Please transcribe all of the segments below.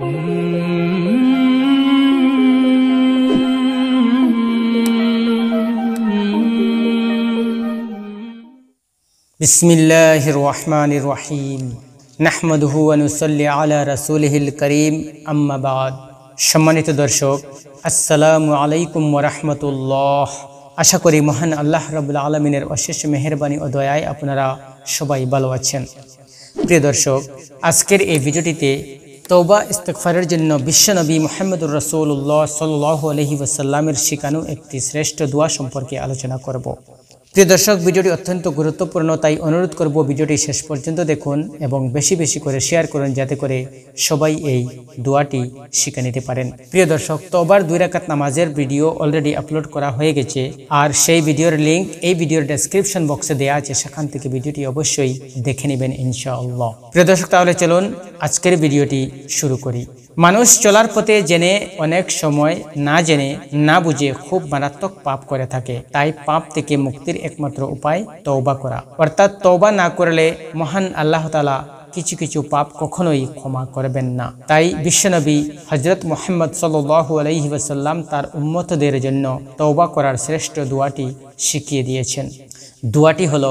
বিসমিল্লাহ রহমান রহিম নাহমদহুয়ানুসল্লি আলা রাসুলহিল করিম আম্মাবাদ সম্মানিত দর্শক আসসালামু আলাইকুম রহমতুল্লাহ আশা করি মহান আল্লাহ রবুল্লা আলমিনের অশেষ মেহরবানি ও দয়ায় আপনারা সবাই ভালো আছেন প্রিয় দর্শক আজকের এই ভিডিওটিতে তৌবা ইস্তেকফারের জন্য বিশ্বনবী মোহাম্মদুর রসুল্লাহ সাল্লাহ আলহি ওসাল্লামের শিকানো একটি শ্রেষ্ঠ দোয়া সম্পর্কে আলোচনা করব প্রিয় দর্শক ভিডিওটি অত্যন্ত গুরুত্বপূর্ণ তাই অনুরোধ করব ভিডিওটি শেষ পর্যন্ত দেখুন এবং বেশি বেশি করে শেয়ার করুন যাতে করে সবাই এই দোয়াটি শিখে নিতে পারেন প্রিয় দর্শক তোবার দুই রাকাত নামাজের ভিডিও অলরেডি আপলোড করা হয়ে গেছে আর সেই ভিডিওর লিঙ্ক এই ভিডিওর ডেসক্রিপশন বক্সে দেওয়া আছে সেখান থেকে ভিডিওটি অবশ্যই দেখে নেবেন ইনশাআল্লাহ প্রিয় দর্শক তাহলে চলুন আজকের ভিডিওটি শুরু করি মানুষ চলার পথে জেনে অনেক সময় না জেনে না বুঝে খুব মারাত্মক পাপ করে থাকে তাই পাপ থেকে মুক্তির একমাত্র উপায় তৌবা করা অর্থাৎ তৌবা না করলে মহান আল্লাহ তালা কিছু কিছু পাপ কখনোই ক্ষমা করবেন না তাই বিশ্বনবী হজরত মোহাম্মদ সাল্লু আলহি ওসাল্লাম তার উন্মতদের জন্য তৌবা করার শ্রেষ্ঠ দোয়াটি শিখিয়ে দিয়েছেন দোয়াটি হলো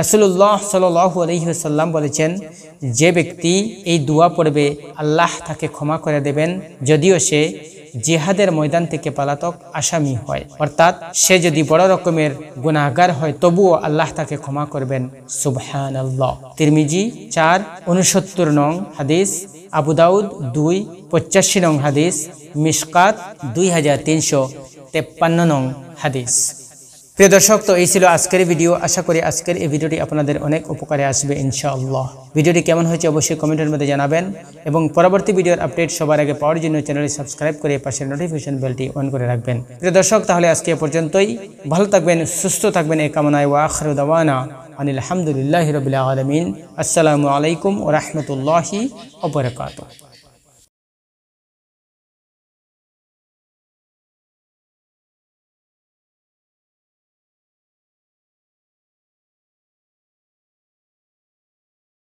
রাসুল্লাহ সাল্লু আলহিহসাল্লাম বলেছেন যে ব্যক্তি এই দোয়া পড়বে আল্লাহ তাকে ক্ষমা করে দেবেন যদিও সে জেহাদের ময়দান থেকে পালাতক আসামি হয় অর্থাৎ সে যদি বড় রকমের গুণাগার হয় তবুও আল্লাহ তাকে ক্ষমা করবেন সুবহান আল্লাহ তিরমিজি চার উনসত্তর নং হাদিস আবুদাউদ দুই পঁচাশি নং হাদিস মিসকাত দুই হাজার তিনশো তেপ্পান্ন নং হাদিস প্রিয় দর্শক তো এই ছিল আজকের ভিডিও আশা করি আজকের এই ভিডিওটি আপনাদের অনেক উপকারে আসবে ইনশাআল্লাহ ভিডিওটি কেমন হয়েছে অবশ্যই কমেন্টের মধ্যে জানাবেন এবং পরবর্তী ভিডিওর আপডেট সবার আগে পাওয়ার জন্য চ্যানেলটি সাবস্ক্রাইব করে পাশের নোটিফিকেশন বেলটি অন করে রাখবেন প্রিয় দর্শক তাহলে আজকে পর্যন্তই ভালো থাকবেন সুস্থ থাকবেন এই কামনায় ওয়াখরুদানা আনিল আলহামদুলিল্লাহ রবিল্লা আলমিন আসসালামু আলাইকুম ও রহমতুল্লাহি অবরকাত